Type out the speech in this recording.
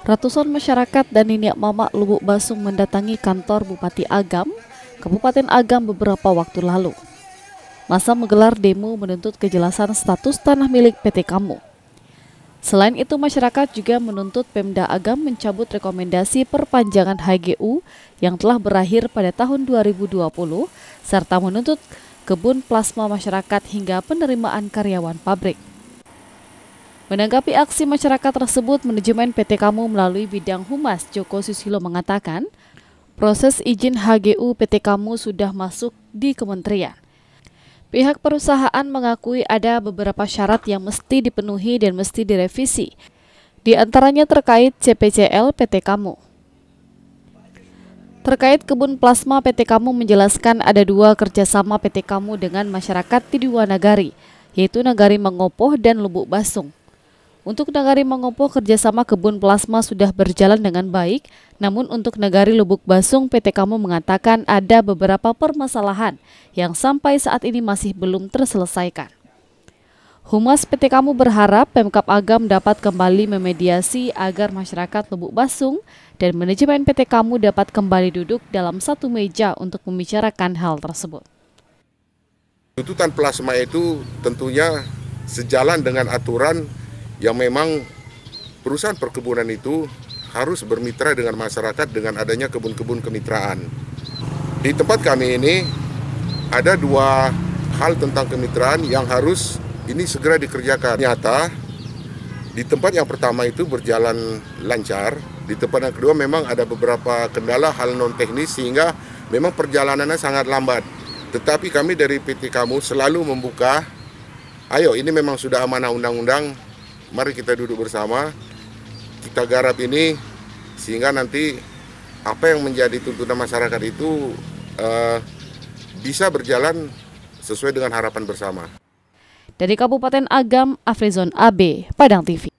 Ratusan masyarakat dan nenek mamak Lubuk Basung mendatangi kantor Bupati Agam, Kabupaten Agam beberapa waktu lalu. Masa menggelar demo menuntut kejelasan status tanah milik PT Kamu. Selain itu, masyarakat juga menuntut Pemda Agam mencabut rekomendasi perpanjangan HGU yang telah berakhir pada tahun 2020, serta menuntut kebun plasma masyarakat hingga penerimaan karyawan pabrik. Menanggapi aksi masyarakat tersebut, manajemen PT Kamu melalui bidang humas Joko Susilo mengatakan, proses izin HGU PT Kamu sudah masuk di kementerian. Pihak perusahaan mengakui ada beberapa syarat yang mesti dipenuhi dan mesti direvisi, di antaranya terkait CPCL PT Kamu. Terkait kebun plasma PT Kamu menjelaskan ada dua kerjasama PT Kamu dengan masyarakat di dua nagari, yaitu Nagari Mengopoh dan Lubuk Basung. Untuk Nagari Mangopo, kerjasama kebun plasma sudah berjalan dengan baik, namun untuk Nagari Lubuk Basung, PT Kamu mengatakan ada beberapa permasalahan yang sampai saat ini masih belum terselesaikan. Humas PT Kamu berharap Pemkap Agam dapat kembali memediasi agar masyarakat Lubuk Basung dan manajemen PT Kamu dapat kembali duduk dalam satu meja untuk membicarakan hal tersebut. Tuntutan plasma itu tentunya sejalan dengan aturan yang memang perusahaan perkebunan itu harus bermitra dengan masyarakat dengan adanya kebun-kebun kemitraan. Di tempat kami ini ada dua hal tentang kemitraan yang harus ini segera dikerjakan. Nyata di tempat yang pertama itu berjalan lancar, di tempat yang kedua memang ada beberapa kendala hal non teknis sehingga memang perjalanannya sangat lambat. Tetapi kami dari PT Kamu selalu membuka, ayo ini memang sudah amanah undang-undang, Mari kita duduk bersama, kita garap ini sehingga nanti apa yang menjadi tuntutan masyarakat itu uh, bisa berjalan sesuai dengan harapan bersama. Dari Kabupaten Agam, Afrizon AB, Padang TV.